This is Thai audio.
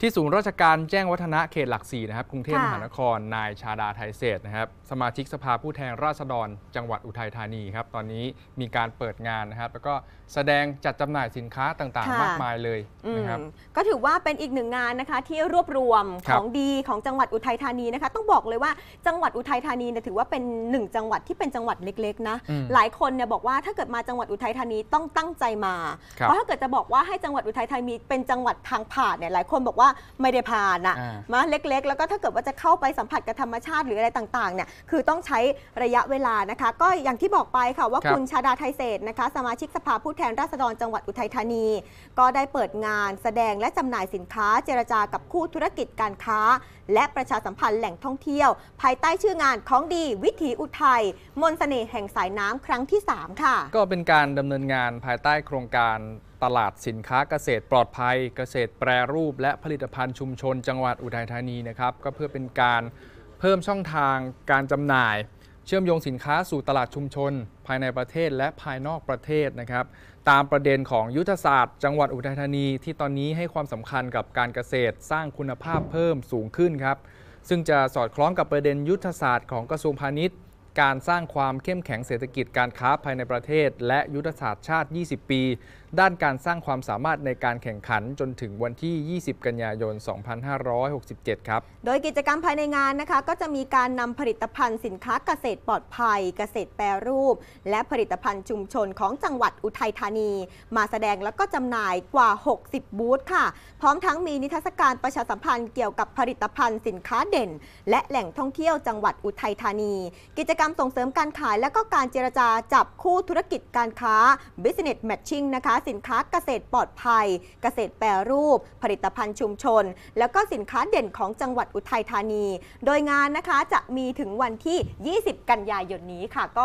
ที่ศูนย์ราชการแจ้งวัฒนะเขตหลักสี่นะครับ กรุงเทพมหานครนายชาดาไทยเศษนะครับสมาชิกสภาผู้แทนราษฎรจังหวัดอุทัยธานีครับ ตอนนี้มีการเปิดงานนะครับแล้วก็แสดงจัดจำหน่ายสินค้าต่างๆ มากมายเลยนะครับก็ถือว่าเป็นอีกหนึ่งงานนะคะที่รวบรวมของดีของจังหวัดอุทัยธานีนะคะต้องบอกเลยว่าจังหวัดอุทัยธานีเนี่ยถือว่าเป็นหนึ่งจังหวัดที่เป็นจังหวัดเล็กๆนะหลายคนเนี่ยบอกว่าถ้าเกิดมาจังหวัดอุทัยธานีต้องตั้งใจมาเพราะถ้าเกิดจะบอกว่าให้จังหวัดอุทัยธานีเป็นจังหวัดทางผ่านเนี่ยหลายคนบอกว่าว่าไม่ได้ผ่านอ่ะมาเล็กๆ แล้วก็ถ้าเกิดว่าจะเข้าไปสัมผัสกับธรรมชาติ หรืออะไรต่างๆเนี่ยคือต้องใช้ระยะเวลานะคะ ก็อย่างที่บอกไปค่ะว่าคุณชาดาไทยเศษนะคะสมาชิกสภาผู้แทนราษฎรจังหวัดอุทัยธานี ก็ได้เปิดงานแสดงและจำหน่ายสินค้า เจรจากับคู่ธุรกิจการค้า และประชาสัมพันธ์แหล่งท่องเที่ยว ภายใต้ชื่องานของดี วิถีอุทัยมนสเสน่ห์แห่งสายน้ำครั้งที่ 3 ค่ะ ก็เป็นการดำเนินงานภายใต้โครงการตลาดสินค้าเกษตรปลอดภัย เกษตร แปรรูปและผลิตภัณฑ์ชุมชน จังหวัดอุทัยธานีนะครับก็เพื่อเป็นการเพิ่มช่องทางการจำหน่าย เชื่อมโยงสินค้าสู่ตลาดชุมชน ภายในประเทศและภายนอกประเทศนะครับตามประเด็นของยุทธศาสตร์ จังหวัดอุทัยธานีที่ตอนนี้ให้ความสำคัญกับการเกษตรสร้างคุณภาพเพิ่มสูงขึ้นครับซึ่งจะสอดคล้องกับประเด็นยุทธศาสตร์ของกระทรวงพาณิชย์การสร้างความเข้มแข็งเศรษฐกิจการค้าภายในประเทศ และยุทธศาสตร์ชาติ 20 ปี ด้านการสร้างความสามารถในการแข่งขันจนถึงวันที่ 20 กันยายน 2567 ครับ โดยกิจกรรมภายในงานนะคะ ก็จะมีการนำผลิตภัณฑ์สินค้าเกษตรปลอดภัย เกษตรแปรรูป และผลิตภัณฑ์ชุมชนของจังหวัดอุทัยธานี มาแสดงแล้วก็จำหน่ายกว่า 60 บูธค่ะ พร้อมทั้งมีนิทรรศการประชาสัมพันธ์เกี่ยวกับผลิตภัณฑ์สินค้าเด่น และแหล่งท่องเที่ยวจังหวัดอุทัยธานี กิจกรรมรมส่งเสริมการขายและก็การเจรจาจับคู่ธุรกิจการค้า Business Matching นะคะ สินค้าเกษตรปลอดภัย เกษตรแปรรูป ผลิตภัณฑ์ชุมชน แล้วก็สินค้าเด่นของจังหวัดอุทัยธานี โดยงานนะคะจะมีถึงวันที่ 20 กันยายนนี้ค่ะก็